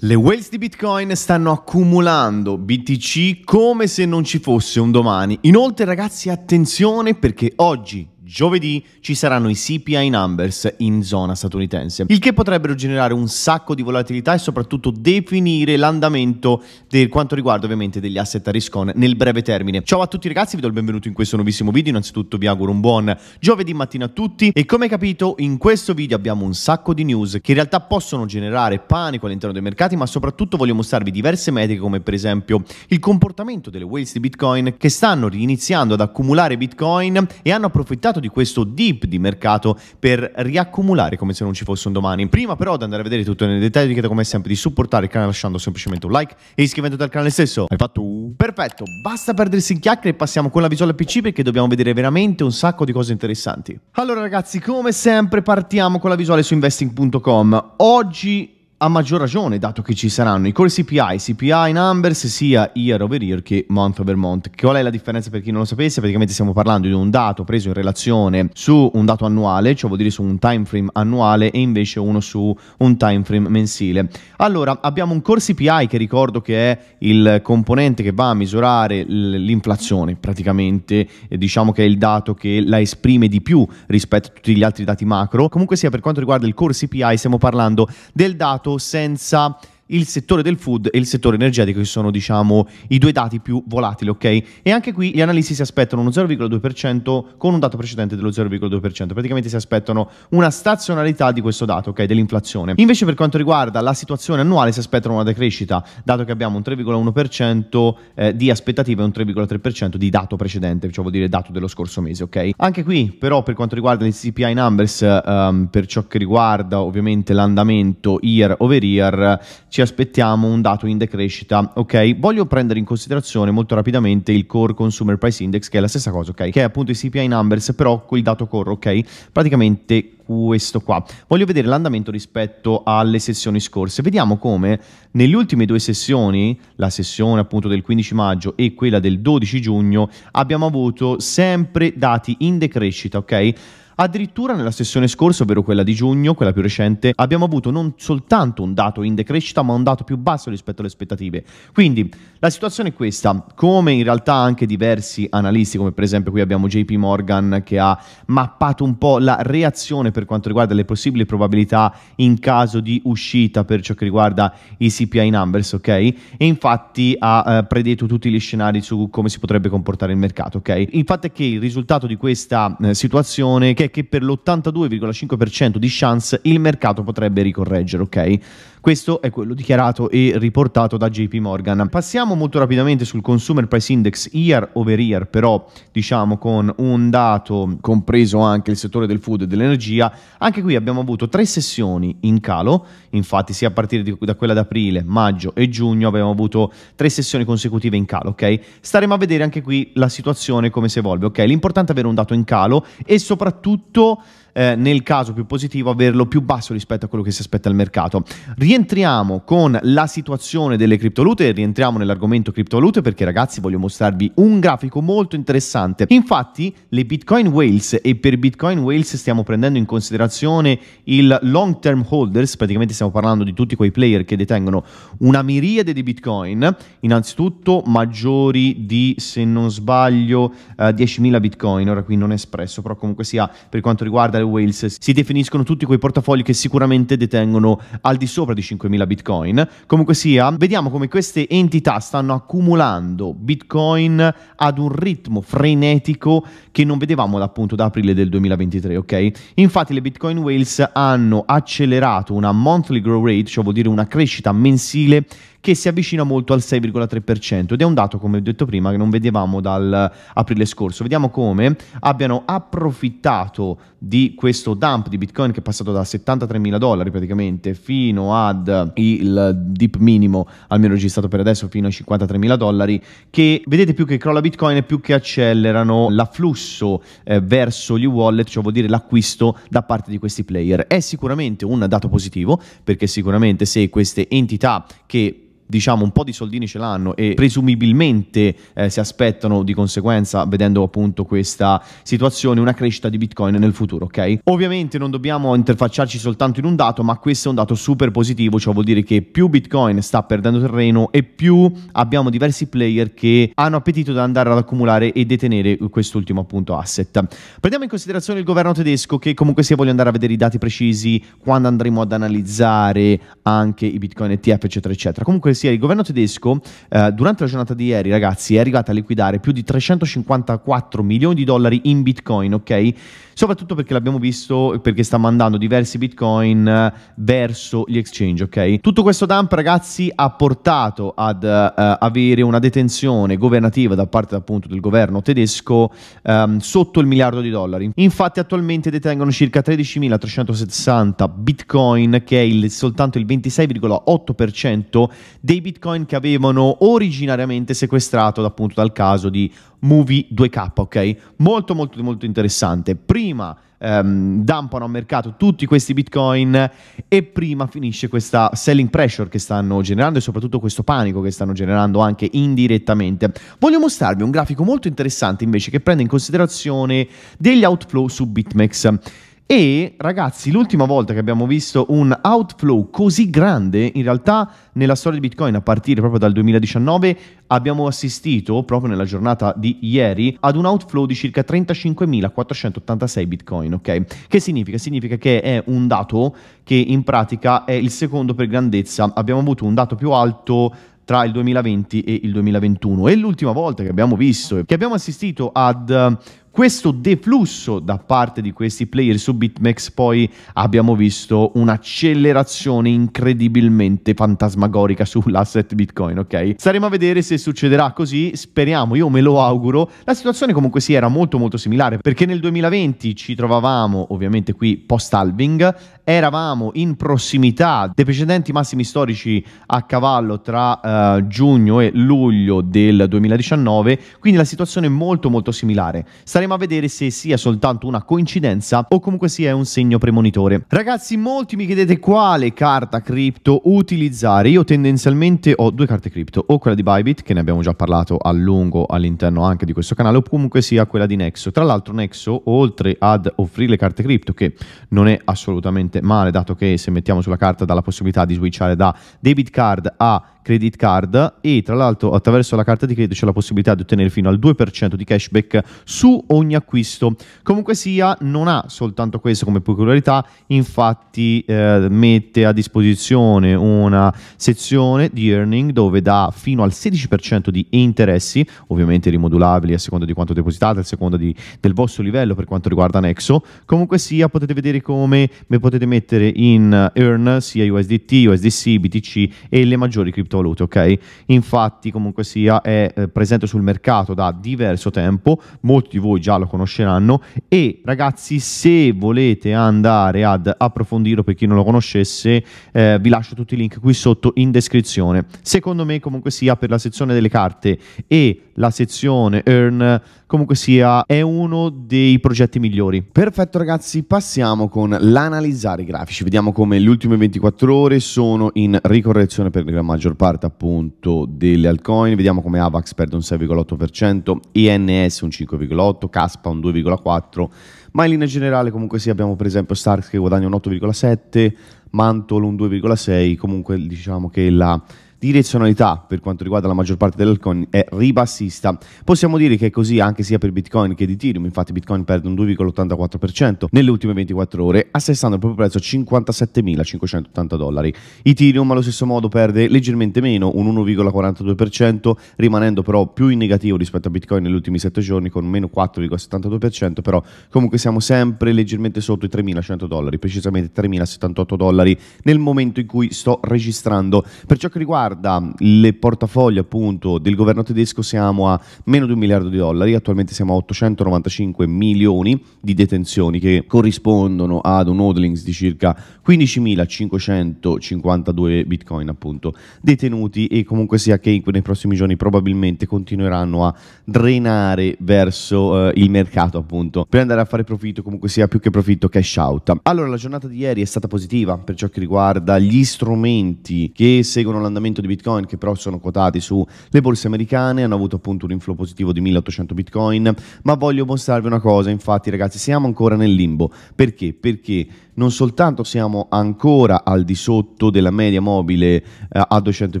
Le whales di Bitcoin stanno accumulando BTC come se non ci fosse un domani. Inoltre ragazzi attenzione perché oggi Giovedì ci saranno i CPI numbers in zona statunitense, il che potrebbero generare un sacco di volatilità e soprattutto definire l'andamento per quanto riguarda ovviamente degli asset a risk nel breve termine. Ciao a tutti ragazzi, vi do il benvenuto in questo nuovissimo video. Innanzitutto vi auguro un buon giovedì mattina a tutti e come capito in questo video abbiamo un sacco di news che in realtà possono generare panico all'interno dei mercati, ma soprattutto voglio mostrarvi diverse metriche come per esempio il comportamento delle whales di Bitcoin che stanno riniziando ad accumulare Bitcoin e hanno approfittato approfittato di questo dip di mercato per riaccumulare come se non ci fosse un domani. Prima però di andare a vedere tutto nei dettagli, vi chiedo come sempre di supportare il canale lasciando semplicemente un like e iscrivendovi al canale stesso. Hai fatto? Perfetto, basta perdersi in chiacchiere e passiamo con la visuale PC perché dobbiamo vedere veramente un sacco di cose interessanti. Allora ragazzi, come sempre partiamo con la visuale su investing.com. Oggi a maggior ragione, dato che ci saranno i core CPI, CPI numbers, sia year over year che month over month. Qual è la differenza per chi non lo sapesse? Praticamente stiamo parlando di un dato preso in relazione su un dato annuale, cioè vuol dire su un time frame annuale e invece uno su un time frame mensile. Allora, abbiamo un core CPI che ricordo che è il componente che va a misurare l'inflazione, praticamente diciamo che è il dato che la esprime di più rispetto a tutti gli altri dati macro. Comunque sia, per quanto riguarda il core CPI stiamo parlando del dato senza il settore del food e il settore energetico, che sono diciamo, i due dati più volatili, ok? E anche qui gli analisti si aspettano uno 0,2% con un dato precedente dello 0,2%, praticamente si aspettano una stazionalità di questo dato, ok? Dell'inflazione. Invece per quanto riguarda la situazione annuale si aspettano una decrescita, dato che abbiamo un 3,1% eh, di aspettativa e un 3,3% di dato precedente, cioè vuol dire dato dello scorso mese, ok? Anche qui però per quanto riguarda i CPI numbers, um, per ciò che riguarda ovviamente l'andamento year over year, ci aspettiamo un dato in decrescita, ok? Voglio prendere in considerazione molto rapidamente il Core Consumer Price Index, che è la stessa cosa, ok? Che è appunto i CPI numbers, però col dato core, ok? Praticamente questo qua. Voglio vedere l'andamento rispetto alle sessioni scorse. Vediamo come nelle ultime due sessioni, la sessione appunto del 15 maggio e quella del 12 giugno, abbiamo avuto sempre dati in decrescita, ok? Addirittura nella sessione scorsa, ovvero quella di giugno, quella più recente, abbiamo avuto non soltanto un dato in decrescita, ma un dato più basso rispetto alle aspettative. Quindi la situazione è questa, come in realtà anche diversi analisti, come per esempio qui abbiamo JP Morgan che ha mappato un po' la reazione per quanto riguarda le possibili probabilità in caso di uscita per ciò che riguarda i CPI numbers, ok? E infatti ha eh, predetto tutti gli scenari su come si potrebbe comportare il mercato, ok? Il fatto è che il risultato di questa eh, situazione che che per l'82,5% di chance il mercato potrebbe ricorreggere, ok? Questo è quello dichiarato e riportato da JP Morgan. Passiamo molto rapidamente sul Consumer Price Index year over year, però diciamo con un dato compreso anche il settore del food e dell'energia. Anche qui abbiamo avuto tre sessioni in calo, infatti sia a partire di, da quella d'aprile, maggio e giugno abbiamo avuto tre sessioni consecutive in calo, ok? Staremo a vedere anche qui la situazione come si evolve, ok? L'importante è avere un dato in calo e soprattutto eh, nel caso più positivo averlo più basso rispetto a quello che si aspetta il mercato. Rientriamo con la situazione delle criptovalute, rientriamo nell'argomento criptovalute perché ragazzi voglio mostrarvi un grafico molto interessante. Infatti le Bitcoin Whales e per Bitcoin Whales stiamo prendendo in considerazione il long term holders, praticamente stiamo parlando di tutti quei player che detengono una miriade di Bitcoin, innanzitutto maggiori di se non sbaglio eh, 10.000 Bitcoin, ora qui non è espresso, però comunque sia per quanto riguarda le Wales si definiscono tutti quei portafogli che sicuramente detengono al di sopra di 5.000 bitcoin. Comunque sia, vediamo come queste entità stanno accumulando bitcoin ad un ritmo frenetico che non vedevamo appunto da aprile del 2023, ok? Infatti le Bitcoin Wales hanno accelerato una monthly growth rate, cioè vuol dire una crescita mensile che si avvicina molto al 6,3% ed è un dato, come ho detto prima, che non vedevamo dal eh, aprile scorso. Vediamo come abbiano approfittato di questo dump di Bitcoin che è passato da 73 mila dollari praticamente fino ad eh, il dip minimo, almeno registrato per adesso, fino a 53 mila dollari, che vedete più che crolla Bitcoin e più che accelerano l'afflusso eh, verso gli wallet, cioè vuol dire l'acquisto da parte di questi player. È sicuramente un dato positivo perché sicuramente se queste entità che diciamo un po' di soldini ce l'hanno e presumibilmente eh, si aspettano di conseguenza, vedendo appunto questa situazione, una crescita di Bitcoin nel futuro, ok? Ovviamente non dobbiamo interfacciarci soltanto in un dato, ma questo è un dato super positivo, cioè vuol dire che più Bitcoin sta perdendo terreno e più abbiamo diversi player che hanno appetito da andare ad accumulare e detenere quest'ultimo appunto asset. Prendiamo in considerazione il governo tedesco che comunque se voglio andare a vedere i dati precisi quando andremo ad analizzare anche i Bitcoin ETF eccetera eccetera. Comunque sia il governo tedesco eh, durante la giornata di ieri, ragazzi, è arrivato a liquidare più di 354 milioni di dollari in bitcoin, ok? Soprattutto perché l'abbiamo visto perché sta mandando diversi bitcoin eh, verso gli exchange, ok? Tutto questo dump, ragazzi, ha portato ad eh, avere una detenzione governativa da parte appunto del governo tedesco ehm, sotto il miliardo di dollari. Infatti attualmente detengono circa 13.360 bitcoin che è il, soltanto il 26,8% dei bitcoin che avevano originariamente sequestrato appunto dal caso di Movie 2K, ok? Molto molto molto interessante. Prima ehm, dumpano a mercato tutti questi bitcoin e prima finisce questa selling pressure che stanno generando e soprattutto questo panico che stanno generando anche indirettamente. Voglio mostrarvi un grafico molto interessante invece che prende in considerazione degli outflow su BitMEX. E ragazzi, l'ultima volta che abbiamo visto un outflow così grande, in realtà nella storia di Bitcoin a partire proprio dal 2019, abbiamo assistito proprio nella giornata di ieri ad un outflow di circa 35.486 Bitcoin, ok? Che significa? Significa che è un dato che in pratica è il secondo per grandezza. Abbiamo avuto un dato più alto tra il 2020 e il 2021. E l'ultima volta che abbiamo visto, che abbiamo assistito ad questo deflusso da parte di questi player su BitMEX poi abbiamo visto un'accelerazione incredibilmente fantasmagorica sull'asset Bitcoin, ok? Staremo a vedere se succederà così, speriamo, io me lo auguro. La situazione comunque sì era molto molto similare perché nel 2020 ci trovavamo ovviamente qui post halving, eravamo in prossimità dei precedenti massimi storici a cavallo tra uh, giugno e luglio del 2019, quindi la situazione è molto molto similare. Saremo Staremo a vedere se sia soltanto una coincidenza o comunque sia un segno premonitore. Ragazzi, molti mi chiedete quale carta cripto utilizzare. Io tendenzialmente ho due carte cripto, o quella di Bybit, che ne abbiamo già parlato a lungo all'interno anche di questo canale, o comunque sia quella di Nexo. Tra l'altro Nexo, oltre ad offrire le carte cripto, che non è assolutamente male, dato che se mettiamo sulla carta dà la possibilità di switchare da debit card a credit card e tra l'altro attraverso la carta di credito c'è la possibilità di ottenere fino al 2% di cashback su ogni acquisto. Comunque sia, non ha soltanto questo come peculiarità, infatti eh, mette a disposizione una sezione di earning dove dà fino al 16% di interessi, ovviamente rimodulabili a seconda di quanto depositate, a seconda di, del vostro livello per quanto riguarda Nexo. Comunque sia, potete vedere come potete mettere in earn sia USDT, USDC, BTC e le maggiori cripto criptovalute, ok? Infatti, comunque sia, è eh, presente sul mercato da diverso tempo, molti di voi già lo conosceranno e ragazzi, se volete andare ad approfondirlo per chi non lo conoscesse, eh, vi lascio tutti i link qui sotto in descrizione. Secondo me, comunque sia, per la sezione delle carte e la sezione earn, comunque sia, è uno dei progetti migliori. Perfetto ragazzi, passiamo con l'analizzare i grafici. Vediamo come le ultime 24 ore sono in ricorrezione per la maggior parte parte appunto delle altcoin, vediamo come Avax perde un 6,8%, INS un 5,8%, Caspa un 2,4%, ma in linea generale comunque sì abbiamo per esempio Starks che guadagna un 8,7%, Mantol un 2,6%, comunque diciamo che la direzionalità per quanto riguarda la maggior parte delle dell'alcoin è ribassista. Possiamo dire che è così anche sia per Bitcoin che di Ethereum, infatti Bitcoin perde un 2,84% nelle ultime 24 ore, assestando il proprio prezzo a 57.580 dollari. Ethereum allo stesso modo perde leggermente meno, un 1,42%, rimanendo però più in negativo rispetto a Bitcoin negli ultimi 7 giorni con meno 4,72%, però comunque siamo sempre leggermente sotto i 3.100 dollari, precisamente 3.078 dollari nel momento in cui sto registrando. Per ciò che riguarda riguarda il portafoglio appunto del governo tedesco siamo a meno di un miliardo di dollari, attualmente siamo a 895 milioni di detenzioni che corrispondono ad un holdings di circa 15.552 bitcoin appunto detenuti e comunque sia che nei prossimi giorni probabilmente continueranno a drenare verso eh, il mercato appunto per andare a fare profitto comunque sia più che profitto cash out. Allora la giornata di ieri è stata positiva per ciò che riguarda gli strumenti che seguono l'andamento appunto di Bitcoin che però sono quotati sulle borse americane, hanno avuto appunto un inflow positivo di 1800 Bitcoin, ma voglio mostrarvi una cosa, infatti ragazzi siamo ancora nel limbo, perché? Perché non soltanto siamo ancora al di sotto della media mobile eh, a 200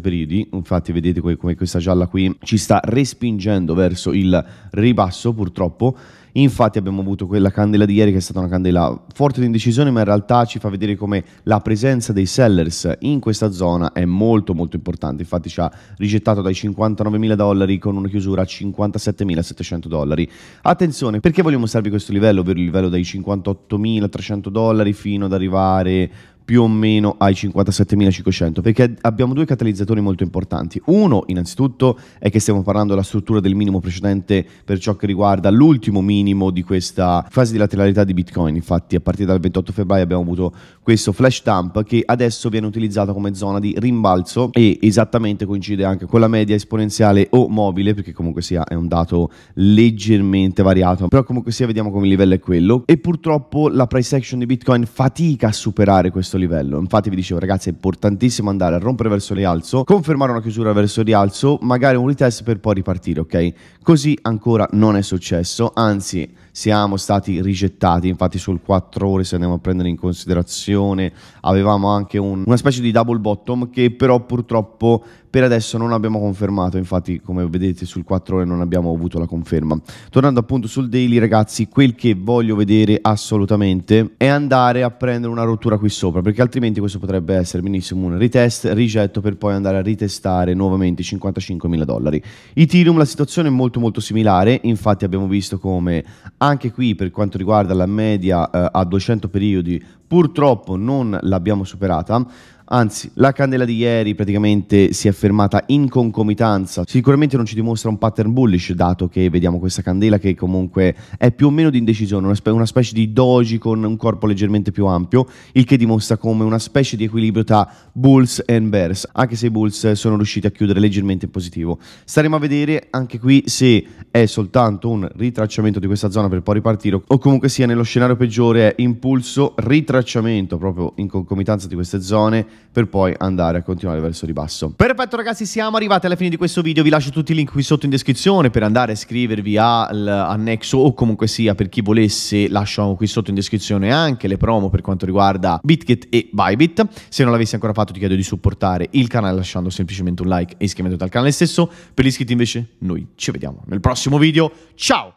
periodi, infatti vedete come questa gialla qui ci sta respingendo verso il ribasso purtroppo, Infatti abbiamo avuto quella candela di ieri che è stata una candela forte di indecisione, ma in realtà ci fa vedere come la presenza dei sellers in questa zona è molto molto importante. Infatti ci ha rigettato dai 59.000 dollari con una chiusura a 57.700 dollari. Attenzione, perché voglio mostrarvi questo livello, ovvero il livello dai 58.300 dollari fino ad arrivare più o meno ai 57.500 perché abbiamo due catalizzatori molto importanti. Uno, innanzitutto, è che stiamo parlando della struttura del minimo precedente per ciò che riguarda l'ultimo minimo di questa fase di lateralità di Bitcoin. Infatti, a partire dal 28 febbraio abbiamo avuto questo flash dump che adesso viene utilizzato come zona di rimbalzo e esattamente coincide anche con la media esponenziale o mobile, perché comunque sia è un dato leggermente variato, però comunque sia vediamo come il livello è quello e purtroppo la price action di Bitcoin fatica a superare questo questo livello. Infatti vi dicevo ragazzi è importantissimo andare a rompere verso il rialzo, confermare una chiusura verso il rialzo, magari un retest per poi ripartire, ok? Così ancora non è successo, anzi siamo stati rigettati, infatti sul 4 ore se andiamo a prendere in considerazione avevamo anche un, una specie di double bottom che però purtroppo per adesso non abbiamo confermato, infatti come vedete sul 4 ore non abbiamo avuto la conferma. Tornando appunto sul daily ragazzi, quel che voglio vedere assolutamente è andare a prendere una rottura qui sopra, perché altrimenti questo potrebbe essere benissimo un retest, rigetto per poi andare a ritestare nuovamente 55.000 dollari. Ethereum la situazione è molto molto similare, infatti abbiamo visto come anche qui per quanto riguarda la media eh, a 200 periodi purtroppo non l'abbiamo superata Anzi, la candela di ieri praticamente si è fermata in concomitanza. Sicuramente non ci dimostra un pattern bullish, dato che vediamo questa candela che comunque è più o meno di indecisione, una, spe- una specie di doji con un corpo leggermente più ampio, il che dimostra come una specie di equilibrio tra bulls e bears, anche se i bulls sono riusciti a chiudere leggermente in positivo. Staremo a vedere anche qui se è soltanto un ritracciamento di questa zona per poi ripartire o comunque sia nello scenario peggiore è impulso, ritracciamento proprio in concomitanza di queste zone per poi andare a continuare verso ribasso. Perfetto ragazzi siamo arrivati alla fine di questo video, vi lascio tutti i link qui sotto in descrizione per andare a iscrivervi al annexo o comunque sia per chi volesse lasciamo qui sotto in descrizione anche le promo per quanto riguarda BitGet e Bybit, se non l'avessi ancora fatto ti chiedo di supportare il canale lasciando semplicemente un like e iscrivendovi al canale stesso, per gli iscritti invece noi ci vediamo nel prossimo prossimo video. Ciao!